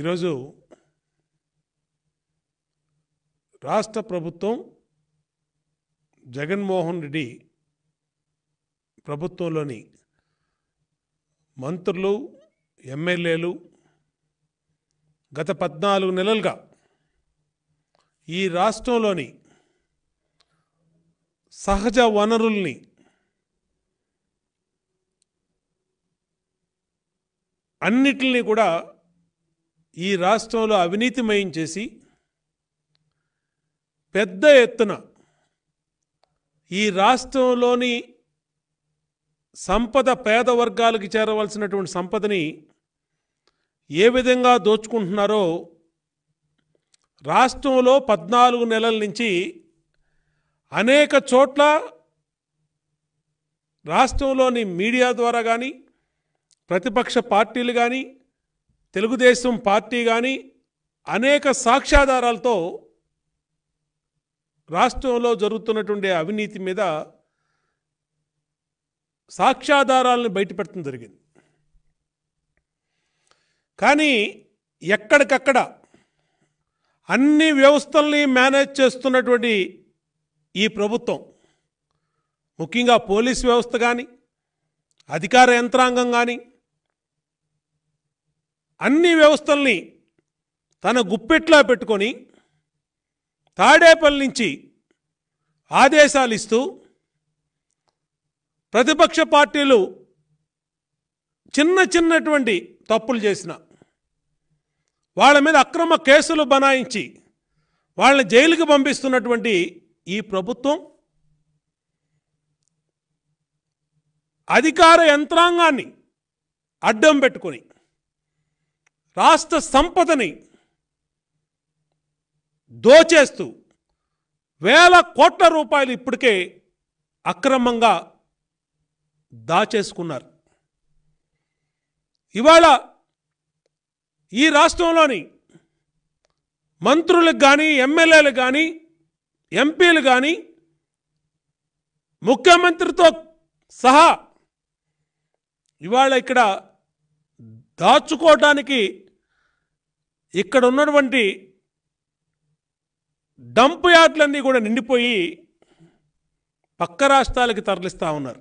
ఈరోజు రాష్ట్ర ప్రభుత్వం జగన్మోహన్ రెడ్డి ప్రభుత్వంలోని మంత్రులు ఎమ్మెల్యేలు గత పద్నాలుగు నెలలుగా ఈ రాష్ట్రంలోని సహజ వనరుల్ని అన్నిటిని కూడా ఈ రాష్ట్రంలో అవినీతిమయం చేసి పెద్ద ఎత్తున ఈ రాష్ట్రంలోని సంపద పేద వర్గాలకు చేరవలసినటువంటి సంపదని ఏ విధంగా దోచుకుంటున్నారో రాష్ట్రంలో పద్నాలుగు నెలల నుంచి అనేక చోట్ల రాష్ట్రంలోని మీడియా ద్వారా కానీ ప్రతిపక్ష పార్టీలు కానీ తెలుగుదేశం పార్టీ కానీ అనేక సాక్ష్యాధారాలతో రాష్ట్రంలో జరుగుతున్నటువంటి అవినీతి మీద సాక్ష్యాధారాలను బయటపెట్టడం జరిగింది కానీ ఎక్కడికక్కడ అన్ని వ్యవస్థల్ని మేనేజ్ చేస్తున్నటువంటి ఈ ప్రభుత్వం ముఖ్యంగా పోలీస్ వ్యవస్థ కానీ అధికార యంత్రాంగం కానీ అన్ని వ్యవస్థల్ని తన గుప్పెట్లా పెట్టుకొని తాడేపల్లి నుంచి ఆదేశాలు ఇస్తూ ప్రతిపక్ష పార్టీలు చిన్న చిన్నటువంటి తప్పులు చేసిన వాళ్ళ మీద అక్రమ కేసులు బనాయించి వాళ్ళని జైలుకి పంపిస్తున్నటువంటి ఈ ప్రభుత్వం అధికార యంత్రాంగాన్ని అడ్డం పెట్టుకొని రాష్ట్ర సంపదని దోచేస్తూ వేల కోట్ల రూపాయలు ఇప్పటికే అక్రమంగా దాచేసుకున్నారు ఇవాళ ఈ రాష్ట్రంలోని మంత్రులకు కానీ ఎమ్మెల్యేలు కానీ ఎంపీలు కానీ ముఖ్యమంత్రితో సహా ఇవాళ ఇక్కడ దాచుకోవటానికి ఇక్కడ ఉన్నటువంటి డంప్ యార్డ్లన్నీ కూడా నిండిపోయి పక్క రాష్ట్రాలకి తరలిస్తూ ఉన్నారు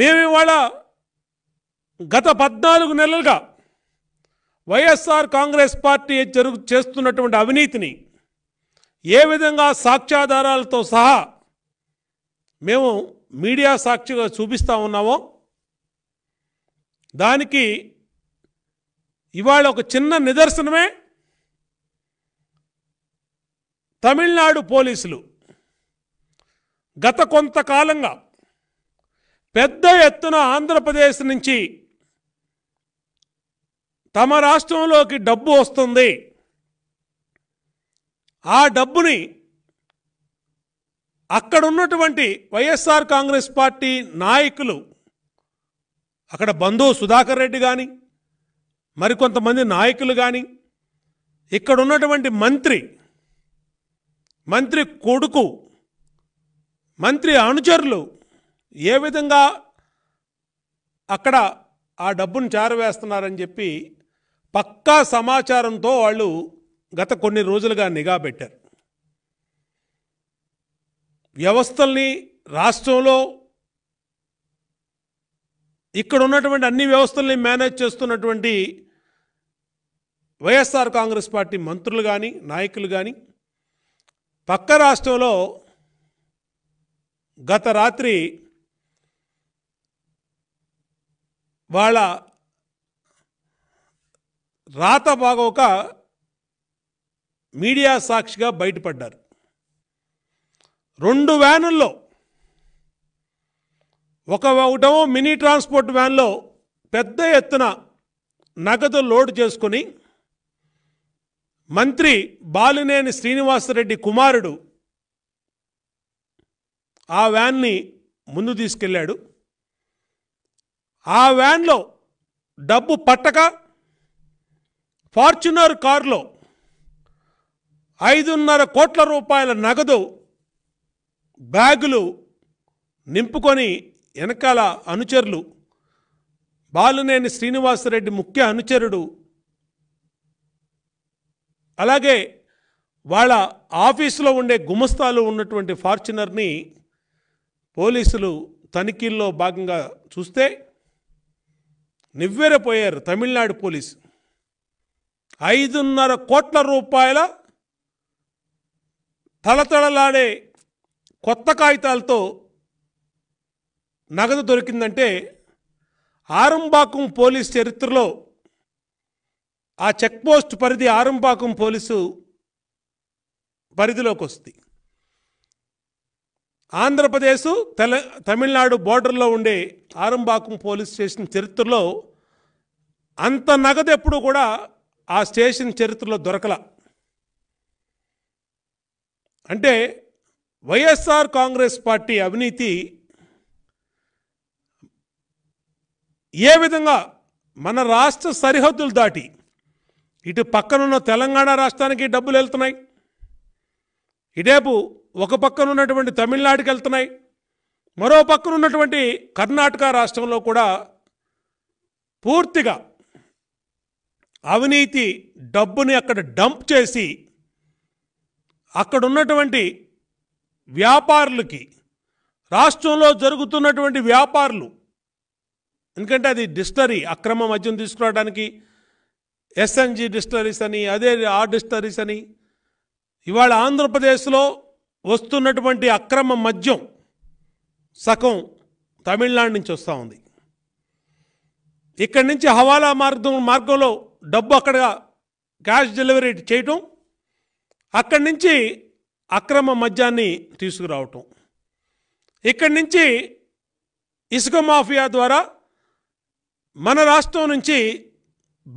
మేము ఇవాళ గత పద్నాలుగు నెలలుగా వైఎస్ఆర్ కాంగ్రెస్ పార్టీ జరుగు చేస్తున్నటువంటి అవినీతిని ఏ విధంగా సాక్ష్యాధారాలతో సహా మేము మీడియా సాక్షిగా చూపిస్తూ ఉన్నామో దానికి ఇవాళ ఒక చిన్న నిదర్శనమే తమిళనాడు పోలీసులు గత కొంతకాలంగా పెద్ద ఎత్తున ఆంధ్రప్రదేశ్ నుంచి తమ రాష్ట్రంలోకి డబ్బు వస్తుంది ఆ డబ్బుని అక్కడున్నటువంటి వైఎస్ఆర్ కాంగ్రెస్ పార్టీ నాయకులు అక్కడ బంధువు సుధాకర్ రెడ్డి కానీ మరికొంతమంది నాయకులు కానీ ఇక్కడ ఉన్నటువంటి మంత్రి మంత్రి కొడుకు మంత్రి అనుచరులు ఏ విధంగా అక్కడ ఆ డబ్బును చేరవేస్తున్నారని చెప్పి పక్కా సమాచారంతో వాళ్ళు గత కొన్ని రోజులుగా నిఘా పెట్టారు వ్యవస్థల్ని రాష్ట్రంలో ఇక్కడ ఉన్నటువంటి అన్ని వ్యవస్థల్ని మేనేజ్ చేస్తున్నటువంటి వైఎస్ఆర్ కాంగ్రెస్ పార్టీ మంత్రులు కానీ నాయకులు కానీ పక్క రాష్ట్రంలో గత రాత్రి వాళ్ళ రాత బాగోక మీడియా సాక్షిగా బయటపడ్డారు రెండు వ్యానుల్లో ఒక ఒకటో మినీ ట్రాన్స్పోర్ట్ వ్యాన్లో పెద్ద ఎత్తున నగదు లోడ్ చేసుకుని మంత్రి బాలినేని శ్రీనివాసరెడ్డి కుమారుడు ఆ వ్యాన్ని ముందు తీసుకెళ్ళాడు ఆ వ్యాన్లో డబ్బు పట్టక ఫార్చునర్ కారులో ఐదున్నర కోట్ల రూపాయల నగదు బ్యాగులు నింపుకొని వెనకాల అనుచరులు బాలునేని శ్రీనివాసరెడ్డి ముఖ్య అనుచరుడు అలాగే వాళ్ళ ఆఫీసులో ఉండే గుమస్తాలు ఉన్నటువంటి ఫార్చునర్ని పోలీసులు తనిఖీల్లో భాగంగా చూస్తే నివ్వెరపోయారు తమిళనాడు పోలీసు ఐదున్నర కోట్ల రూపాయల తలతళలాడే కొత్త కాగితాలతో నగదు దొరికిందంటే ఆరంబాకం పోలీస్ చరిత్రలో ఆ చెక్పోస్ట్ పరిధి ఆరంబాకం పోలీసు పరిధిలోకి వస్తుంది ఆంధ్రప్రదేశ్ తెల తమిళనాడు బోర్డర్లో ఉండే ఆరంబాకం పోలీస్ స్టేషన్ చరిత్రలో అంత నగదు ఎప్పుడు కూడా ఆ స్టేషన్ చరిత్రలో దొరకల అంటే వైఎస్ఆర్ కాంగ్రెస్ పార్టీ అవినీతి ఏ విధంగా మన రాష్ట్ర సరిహద్దులు దాటి ఇటు పక్కనున్న తెలంగాణ రాష్ట్రానికి డబ్బులు వెళ్తున్నాయి ఇదేపు ఒక పక్కన ఉన్నటువంటి తమిళనాడుకి వెళ్తున్నాయి మరో పక్కన ఉన్నటువంటి కర్ణాటక రాష్ట్రంలో కూడా పూర్తిగా అవినీతి డబ్బుని అక్కడ డంప్ చేసి అక్కడ ఉన్నటువంటి వ్యాపారులకి రాష్ట్రంలో జరుగుతున్నటువంటి వ్యాపారులు ఎందుకంటే అది డిస్టరీ అక్రమ మద్యం తీసుకురావడానికి ఎస్ఎన్జి డిస్టరీస్ అని అదే ఆ డిస్టరీస్ అని ఇవాళ ఆంధ్రప్రదేశ్లో వస్తున్నటువంటి అక్రమ మద్యం సగం తమిళనాడు నుంచి వస్తూ ఉంది ఇక్కడి నుంచి హవాలా మార్గం మార్గంలో డబ్బు అక్కడ క్యాష్ డెలివరీ చేయటం అక్కడి నుంచి అక్రమ మద్యాన్ని తీసుకురావటం ఇక్కడి నుంచి ఇసుక మాఫియా ద్వారా మన రాష్ట్రం నుంచి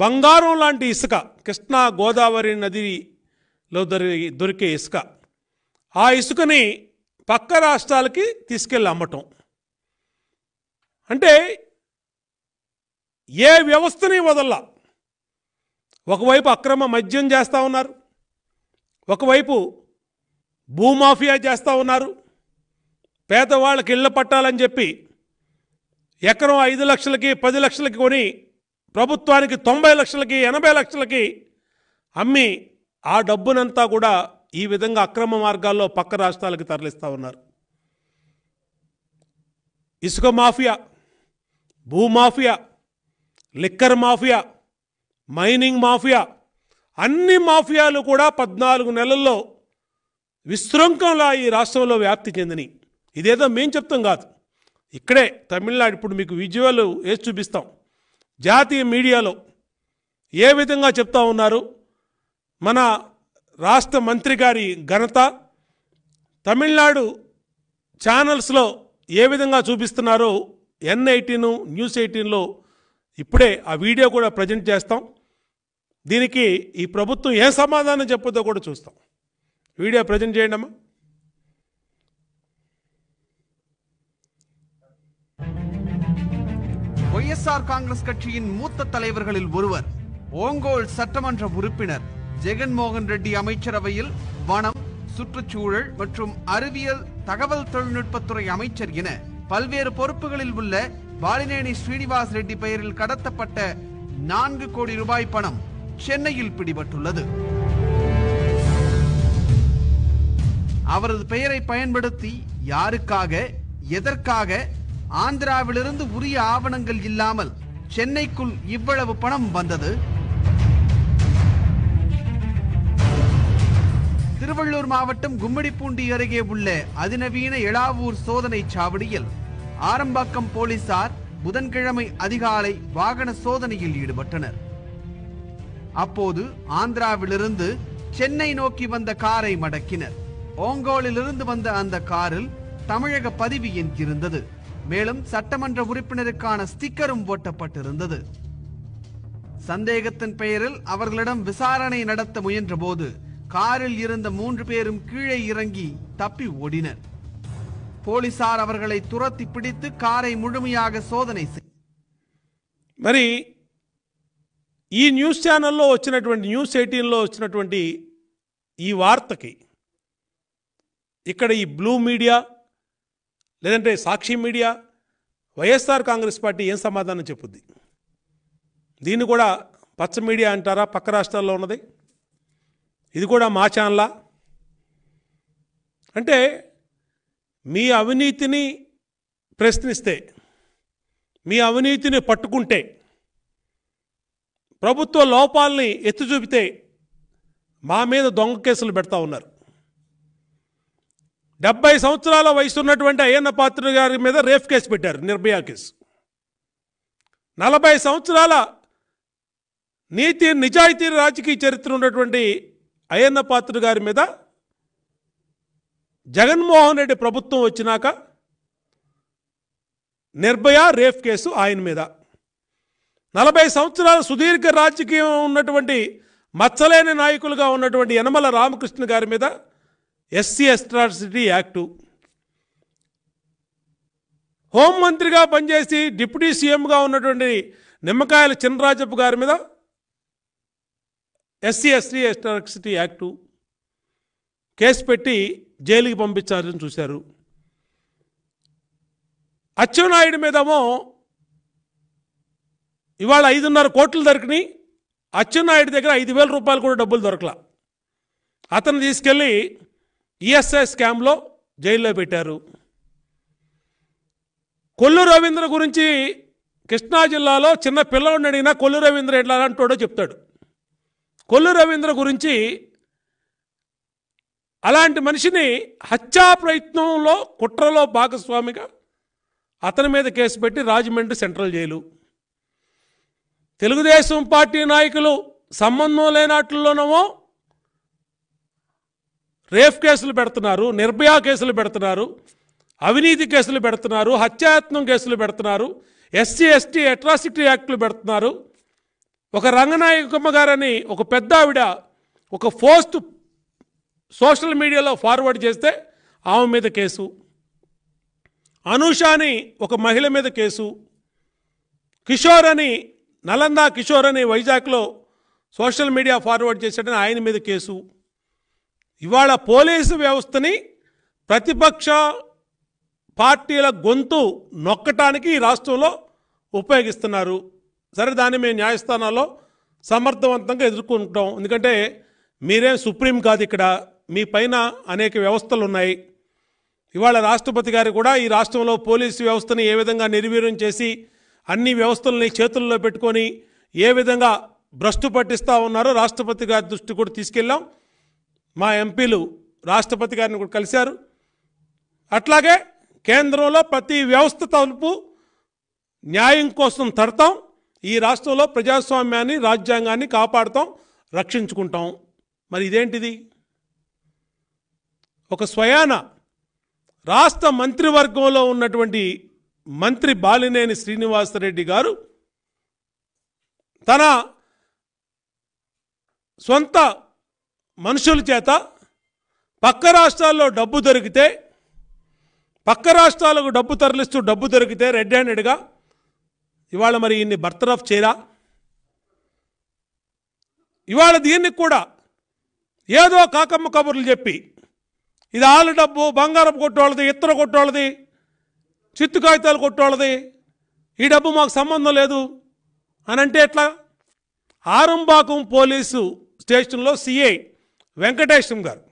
బంగారం లాంటి ఇసుక కృష్ణా గోదావరి నదిలో దొరి దొరికే ఇసుక ఆ ఇసుకని పక్క రాష్ట్రాలకి తీసుకెళ్ళి అమ్మటం అంటే ఏ వ్యవస్థని వదల్లా ఒకవైపు అక్రమ మద్యం చేస్తూ ఉన్నారు ఒకవైపు భూమాఫియా చేస్తూ ఉన్నారు పేదవాళ్ళకి ఇళ్ళ పట్టాలని చెప్పి ఎకరం ఐదు లక్షలకి పది లక్షలకి కొని ప్రభుత్వానికి తొంభై లక్షలకి ఎనభై లక్షలకి అమ్మి ఆ డబ్బునంతా కూడా ఈ విధంగా అక్రమ మార్గాల్లో పక్క రాష్ట్రాలకు తరలిస్తూ ఉన్నారు ఇసుక మాఫియా భూమాఫియా లిక్కర్ మాఫియా మైనింగ్ మాఫియా అన్ని మాఫియాలు కూడా పద్నాలుగు నెలల్లో విశృంఖంలా ఈ రాష్ట్రంలో వ్యాప్తి చెందినాయి ఇదేదో మేం చెప్తాం కాదు ఇక్కడే తమిళనాడు ఇప్పుడు మీకు విజువల్ వేసి చూపిస్తాం జాతీయ మీడియాలో ఏ విధంగా చెప్తా ఉన్నారు మన రాష్ట్ర మంత్రి గారి ఘనత తమిళనాడు ఛానల్స్లో ఏ విధంగా చూపిస్తున్నారో ఎన్ ఎయిటీను న్యూస్ ఎయిటీన్లో ఇప్పుడే ఆ వీడియో కూడా ప్రజెంట్ చేస్తాం దీనికి ఈ ప్రభుత్వం ఏ సమాధానం చెప్పదో కూడా చూస్తాం వీడియో ప్రజెంట్ అమ్మా ஒய்எஸ்ஆர் காங்கிரஸ் கட்சியின் மூத்த தலைவர்களில் ஒருவர் ஓங்கோல் சட்டமன்ற உறுப்பினர் ஜெகன்மோகன் ரெட்டி அமைச்சரவையில் வனம் சுற்றுச்சூழல் மற்றும் அறிவியல் தகவல் தொழில்நுட்பத்துறை அமைச்சர் என பல்வேறு பொறுப்புகளில் உள்ள பாலினேனி ஸ்ரீனிவாஸ் ரெட்டி பெயரில் கடத்தப்பட்ட நான்கு கோடி ரூபாய் பணம் சென்னையில் பிடிபட்டுள்ளது அவரது பெயரை பயன்படுத்தி யாருக்காக எதற்காக ஆந்திராவிலிருந்து உரிய ஆவணங்கள் இல்லாமல் சென்னைக்குள் இவ்வளவு பணம் வந்தது திருவள்ளூர் மாவட்டம் கும்மிடிப்பூண்டி அருகே உள்ள அதிநவீன எழாவூர் சோதனை சாவடியில் ஆரம்பாக்கம் போலீசார் புதன்கிழமை அதிகாலை வாகன சோதனையில் ஈடுபட்டனர் அப்போது ஆந்திராவிலிருந்து சென்னை நோக்கி வந்த காரை மடக்கினர் ஓங்கோலிலிருந்து வந்த அந்த காரில் தமிழக பதிவு எண் இருந்தது மேலும் சட்டமன்ற உறுப்பினருக்கான ஸ்டிக்கரும் ஓட்டப்பட்டிருந்தது சந்தேகத்தின் பெயரில் அவர்களிடம் விசாரணை நடத்த முயன்றபோது காரில் இருந்த மூன்று பேரும் கீழே இறங்கி தப்பி ஓடினர் போலீசார் அவர்களை துரத்தி பிடித்து காரை முழுமையாக சோதனை మరి ఈ న్యూస్ ఛానల్లో వచ్చినటువంటి న్యూస్ ఎయిటీన్లో వచ్చినటువంటి ఈ వార్తకి ఇక్కడ ఈ బ్లూ మీడియా లేదంటే Sakshi media YSR Congress party ఏం సమాధానం చెప్పుద్ది దీన్ని కూడా పచ్చ మీడియా అంటారా పక్క రాష్ట్రాల్లో ఉన్నది ఇది కూడా మా ఛానలా అంటే మీ అవినీతిని ప్రశ్నిస్తే మీ అవినీతిని పట్టుకుంటే ప్రభుత్వ లోపాలని ఎత్తి చూపితే మా మీద దొంగ కేసులు పెడతా ఉన్నారు డెబ్బై సంవత్సరాల వయసు ఉన్నటువంటి అయ్యన్న పాత్ర గారి మీద రేఫ్ కేసు పెట్టారు నిర్భయ కేసు నలభై సంవత్సరాల నీతి నిజాయితీ రాజకీయ చరిత్ర ఉన్నటువంటి అయ్యన్న పాత్ర గారి మీద జగన్మోహన్ రెడ్డి ప్రభుత్వం వచ్చినాక నిర్భయ రేఫ్ కేసు ఆయన మీద నలభై సంవత్సరాల సుదీర్ఘ రాజకీయం ఉన్నటువంటి మచ్చలేని నాయకులుగా ఉన్నటువంటి యనమల రామకృష్ణ గారి మీద ఎస్సీ ఎస్ట్రాసిటీ యాక్టు హోంమంత్రిగా పనిచేసి డిప్యూటీ సీఎంగా ఉన్నటువంటి నిమ్మకాయల చినరాజప్ప గారి మీద SC ST atrocity act case పెట్టి జైలుకి పంపించాలని చూశారు అచ్చెన్నాయుడు ఏమో ఇవాళ ఐదున్నర కోట్లు దొరికినాయి అచ్చెన్నాయుడు దగ్గర ఐదు వేల రూపాయలు కూడా డబ్బులు దొరకలా అతను తీసుకెళ్ళి ఈఎస్ఐ e స్కామ్లో జైల్లో పెట్టారు కొల్లు రవీంద్ర గురించి కృష్ణా జిల్లాలో చిన్న పిల్లవాడిని అడిగినా కొల్లు రవీంద్ర ఎట్లా అంటాడో చెప్తాడు కొల్లు రవీంద్ర గురించి అలాంటి మనిషిని హత్యా ప్రయత్నంలో కుట్రలో భాగస్వామిగా అతని మీద కేసు పెట్టి Rajahmundry central jail Telugu Desam party నాయకులు సంబంధం లేనట్లలోనేమో రేఫ్ కేసులు పెడుతున్నారు నిర్భయ కేసులు పెడుతున్నారు అవినీతి కేసులు పెడుతున్నారు హత్యాయత్నం కేసులు పెడుతున్నారు ఎస్సీ ఎస్టీ అట్రాసిటీ యాక్టులు పెడుతున్నారు ఒక రంగనాయకమ్మ గారని ఒక పెద్ద ఆవిడ ఒక పోస్ట్ సోషల్ మీడియాలో ఫార్వర్డ్ చేస్తే ఆమె మీద కేసు అనూష అని ఒక మహిళ మీద కేసు కిషోర్ అని నలందా కిషోర్ అని వైజాగ్లో సోషల్ మీడియా ఫార్వర్డ్ చేశాడని ఆయన మీద కేసు ఇవాళ పోలీసు వ్యవస్థని ప్రతిపక్ష పార్టీల గొంతు నొక్కటానికి ఈ రాష్ట్రంలో ఉపయోగిస్తున్నారు సరే దాన్ని మేము న్యాయస్థానాల్లో సమర్థవంతంగా ఎదుర్కొంటాం ఎందుకంటే మీరేం సుప్రీం కాదు ఇక్కడ మీ పైన అనేక వ్యవస్థలు ఉన్నాయి ఇవాళ రాష్ట్రపతి గారు కూడా ఈ రాష్ట్రంలో పోలీసు వ్యవస్థని ఏ విధంగా నిర్వీర్యం చేసి అన్ని వ్యవస్థలని చేతుల్లో పెట్టుకొని ఏ విధంగా భ్రష్టు పట్టిస్తూ ఉన్నారో రాష్ట్రపతి గారి దృష్టి కూడా తీసుకెళ్ళాం మా ఎంపీలు రాష్ట్రపతి గారిని కూడా కలిశారు అట్లాగే కేంద్రంలో ప్రతి వ్యవస్థ తలుపు న్యాయం కోసం తడతాం ఈ రాష్ట్రంలో ప్రజాస్వామ్యాన్ని రాజ్యాంగాన్ని కాపాడుతాం రక్షించుకుంటాం మరి ఇదేంటిది ఒక స్వయాన రాష్ట్ర మంత్రివర్గంలో ఉన్నటువంటి మంత్రి బాలినేని శ్రీనివాసరెడ్డి గారు తన సొంత మనుషుల చేత పక్క రాష్ట్రాల్లో డబ్బు దొరికితే పక్క రాష్ట్రాలకు డబ్బు తరలిస్తూ డబ్బు దొరికితే రెడ్ హ్యాండెడ్గా ఇవాళ మరి ఇన్ని బర్తరఫ్ చేయరా ఇవాళ దీన్ని కూడా ఏదో కాకమ్మ కబుర్లు చెప్పి ఇది ఆలు డబ్బు బంగారం కొట్టోళ్ళది ఇత్తర కొట్టోళ్ళది చిత్తు కాగితాలు కొట్టోళ్ళది ఈ డబ్బు మాకు సంబంధం లేదు అని అంటే ఎట్లా ఆరంబాకం పోలీసు స్టేషన్లో సిఐ వెంకటేశం గారు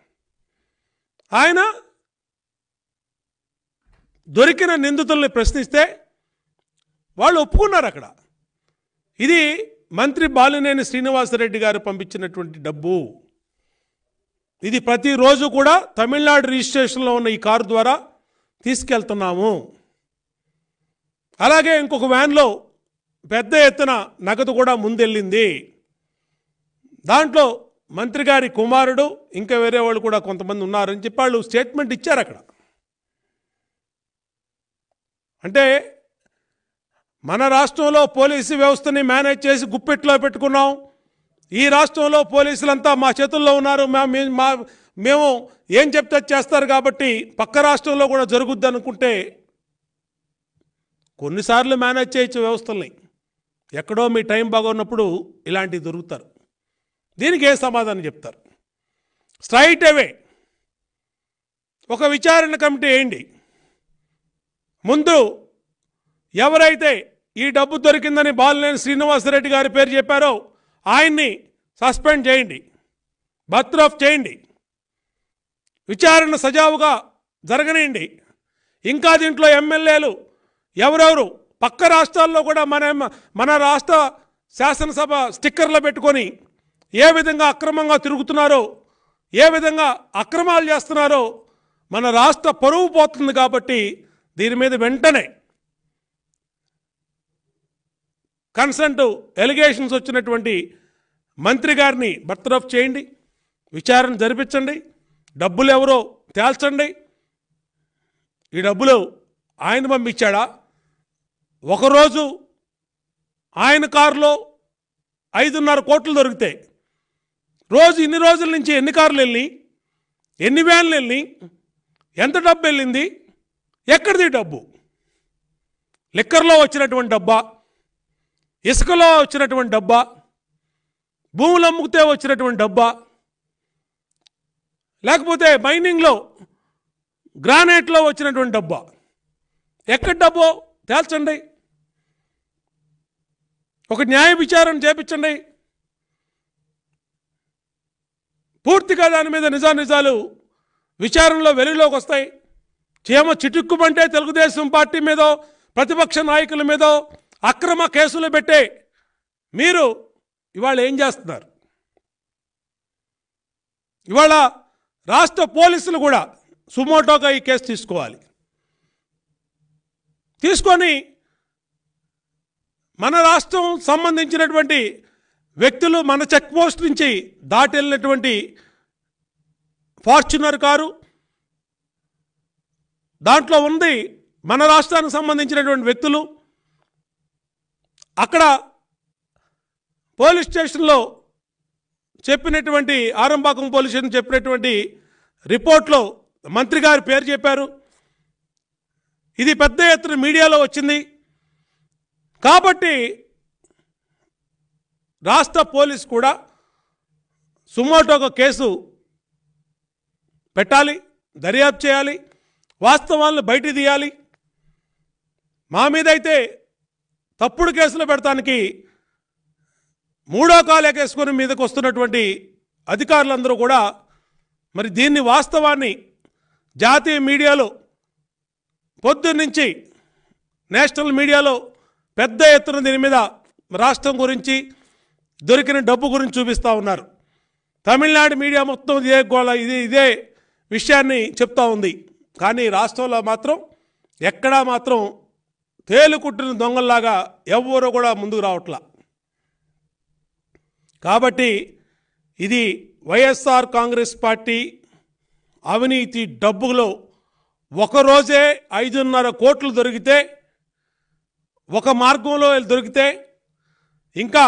ఆయన దొరికిన నిందితుల్ని ప్రశ్నిస్తే వాళ్ళు ఒప్పుకున్నారు అక్కడ ఇది మంత్రి బాలినేని శ్రీనివాసరెడ్డి గారు పంపించినటువంటి డబ్బు ఇది ప్రతిరోజు కూడా తమిళనాడు రిజిస్ట్రేషన్లో ఉన్న ఈ కారు ద్వారా తీసుకెళ్తున్నాము అలాగే ఇంకొక వ్యాన్లో పెద్ద ఎత్తున నగదు కూడా ముందెళ్ళింది దాంట్లో మంత్రి గారి కుమారుడు ఇంకా వేరే వాళ్ళు కూడా కొంతమంది ఉన్నారని చెప్పి వాళ్ళు స్టేట్మెంట్ ఇచ్చారు అక్కడ అంటే మన రాష్ట్రంలో పోలీసు వ్యవస్థని మేనేజ్ చేసి గుప్పెట్లో పెట్టుకున్నాం ఈ రాష్ట్రంలో పోలీసులంతా మా చేతుల్లో ఉన్నారు మా మేము ఏం చెప్తే చేస్తారు కాబట్టి పక్క రాష్ట్రంలో కూడా జరుగుద్ది అనుకుంటే కొన్నిసార్లు మేనేజ్ చేయించే వ్యవస్థలని ఎక్కడో మీ టైం బాగున్నప్పుడు ఇలాంటివి దొరుకుతారు దీనికి ఏ సమాధానం చెప్తారు స్ట్రైట్ అవే ఒక విచారణ కమిటీ వేయండి ముందు ఎవరైతే ఈ డబ్బు దొరికిందని బాలినేని శ్రీనివాసరెడ్డి గారి పేరు చెప్పారో ఆయన్ని సస్పెండ్ చేయండి బర్త్రఫ్ చేయండి విచారణ సజావుగా జరగనియండి ఇంకా దీంట్లో ఎమ్మెల్యేలు ఎవరెవరు పక్క రాష్ట్రాల్లో కూడా మన మన రాష్ట్ర శాసనసభ స్టిక్కర్లు పెట్టుకొని ఏ విధంగా అక్రమంగా తిరుగుతున్నారో ఏ విధంగా అక్రమాలు చేస్తున్నారో మన రాష్ట్ర పరువు పోతుంది కాబట్టి దీని మీద వెంటనే కన్సంట్ ఎలిగేషన్స్ వచ్చినటువంటి మంత్రి గారిని బర్తరఫ్ చేయండి విచారణ జరిపించండి డబ్బులు ఎవరో తేల్చండి ఈ డబ్బులు ఆయన పంపించాడా ఒకరోజు ఆయన కారులో ఐదున్నర కోట్లు దొరుకుతాయి రోజు ఇన్ని రోజుల నుంచి ఎన్ని కార్లు వెళ్ళి ఎన్ని వ్యాన్లు వెళ్ళి ఎంత డబ్బు వెళ్ళింది ఎక్కడిది డబ్బు లిక్కర్లో వచ్చినటువంటి డబ్బా ఇసుకలో వచ్చినటువంటి డబ్బా భూములు అమ్ముకుతే వచ్చినటువంటి డబ్బా లేకపోతే మైనింగ్లో గ్రానైట్లో వచ్చినటువంటి డబ్బా ఎక్కడ డబ్బు తేల్చండి ఒక న్యాయ విచారణ చేపించండి పూర్తిగా దాని మీద నిజానిజాలు విచారణలో వెలుగులోకి వస్తాయి చేమ చిటుక్కుమంటే తెలుగుదేశం పార్టీ మీదో ప్రతిపక్ష నాయకుల మీదో అక్రమ కేసులు పెట్టే మీరు ఇవాళ ఏం చేస్తున్నారు ఇవాళ రాష్ట్ర పోలీసులు కూడా సుమోటోగా ఈ కేసు తీసుకోవాలి తీసుకొని మన రాష్ట్రం సంబంధించినటువంటి వ్యక్తులు మన చెక్ పోస్ట్ నుంచి దాటి వెళ్ళినటువంటి ఫార్చునర్ కారు దాంట్లో ఉంది మన రాష్ట్రానికి సంబంధించినటువంటి వ్యక్తులు అక్కడ పోలీస్ స్టేషన్లో చెప్పినటువంటి ఆరంభాకం పోలీస్ స్టేషన్ చెప్పినటువంటి రిపోర్ట్లో మంత్రి గారి పేరు చెప్పారు ఇది పెద్ద ఎత్తున మీడియాలో వచ్చింది కాబట్టి రాష్ట్ర పోలీస్ కూడా సుమోటోకు కేసు పెట్టాలి దర్యాప్తు చేయాలి వాస్తవాలను బయట తీయాలి మా మీదైతే తప్పుడు కేసులు పెడతానికి మూడో కాలేకేసుకుని మీదకు వస్తున్నటువంటి అధికారులందరూ కూడా మరి దీన్ని వాస్తవాన్ని జాతీయ మీడియాలో పొద్దున్నుంచి నేషనల్ మీడియాలో పెద్ద ఎత్తున దీని మీద రాష్ట్రం గురించి దొరికిన డబ్బు గురించి చూపిస్తూ ఉన్నారు తమిళనాడు మీడియా మొత్తం ఇదే గోళ ఇది ఇదే విషయాన్ని చెప్తూ ఉంది కానీ రాష్ట్రంలో మాత్రం ఎక్కడా మాత్రం తేలుకుట్టిన దొంగల్లాగా ఎవరు కూడా ముందుకు రావట్లా కాబట్టి ఇది వైఎస్ఆర్ కాంగ్రెస్ పార్టీ అవినీతి డబ్బులో ఒకరోజే ఐదున్నర కోట్లు దొరికితే ఒక మార్గంలో దొరికితే ఇంకా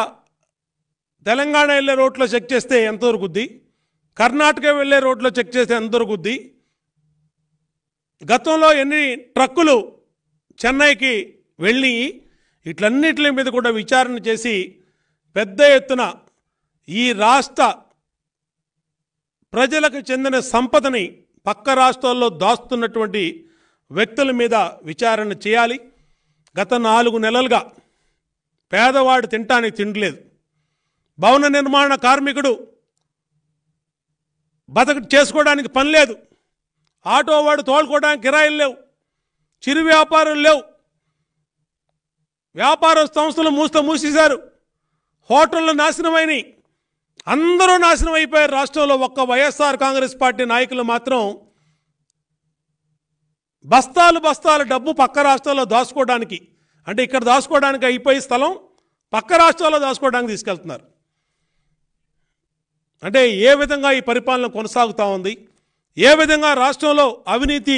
తెలంగాణ వెళ్ళే రోడ్లో చెక్ చేస్తే ఎంత దొరుకుద్ది కర్ణాటక వెళ్ళే రోడ్లో చెక్ చేస్తే ఎంత దొరుకుద్ది గతంలో ఎన్ని ట్రక్కులు చెన్నైకి వెళ్ళి ఇట్లన్నింటి మీద కూడా విచారణ చేసి పెద్ద ఎత్తున ఈ రాష్ట్ర ప్రజలకు చెందిన సంపదని పక్క రాష్ట్రాల్లో దాస్తున్నటువంటి వ్యక్తుల మీద విచారణ చేయాలి గత నాలుగు నెలలుగా పేదవాడు తింటానికి తిండలేదు భవన నిర్మాణ కార్మికుడు బతక చేసుకోవడానికి పని లేదు ఆటో వాడు తోలుకోవడానికి కిరాయిలు లేవు చిరు వ్యాపారులు లేవు వ్యాపార సంస్థలు మూస్త మూసేశారు హోటళ్ళు నాశనమైనవి అందరూ నాశనం అయిపోయారు రాష్ట్రంలో ఒక్క వైఎస్ఆర్ కాంగ్రెస్ పార్టీ నాయకులు మాత్రం బస్తాలు బస్తాలు డబ్బు పక్క రాష్ట్రాల్లో దాచుకోవడానికి అంటే ఇక్కడ దాచుకోవడానికి అయిపోయి స్థలం పక్క రాష్ట్రాల్లో దాచుకోవడానికి తీసుకెళ్తున్నారు అంటే ఏ విధంగా ఈ పరిపాలన కొనసాగుతూ ఉంది ఏ విధంగా రాష్ట్రంలో అవినీతి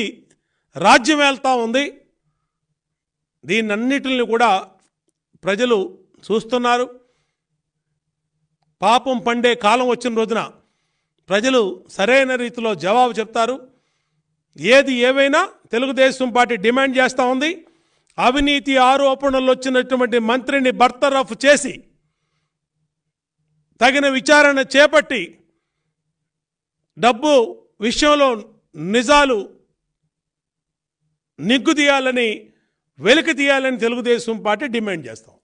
రాజ్యం వెళ్తూ ఉంది దీన్నన్నిటిని కూడా ప్రజలు చూస్తున్నారు పాపం పండే కాలం వచ్చిన రోజున ప్రజలు సరైన రీతిలో జవాబు చెప్తారు ఏది ఏవైనా తెలుగుదేశం పార్టీ డిమాండ్ చేస్తూ ఉంది అవినీతి ఆరోపణలు వచ్చినటువంటి మంత్రిని బర్తరఫ్ చేసి తగిన విచారణ చేపట్టి డబ్బు విషయంలో నిజాలు నిగ్గు తీయాలని వెలికి తీయాలని తెలుగుదేశం పార్టీ డిమాండ్ చేస్తాం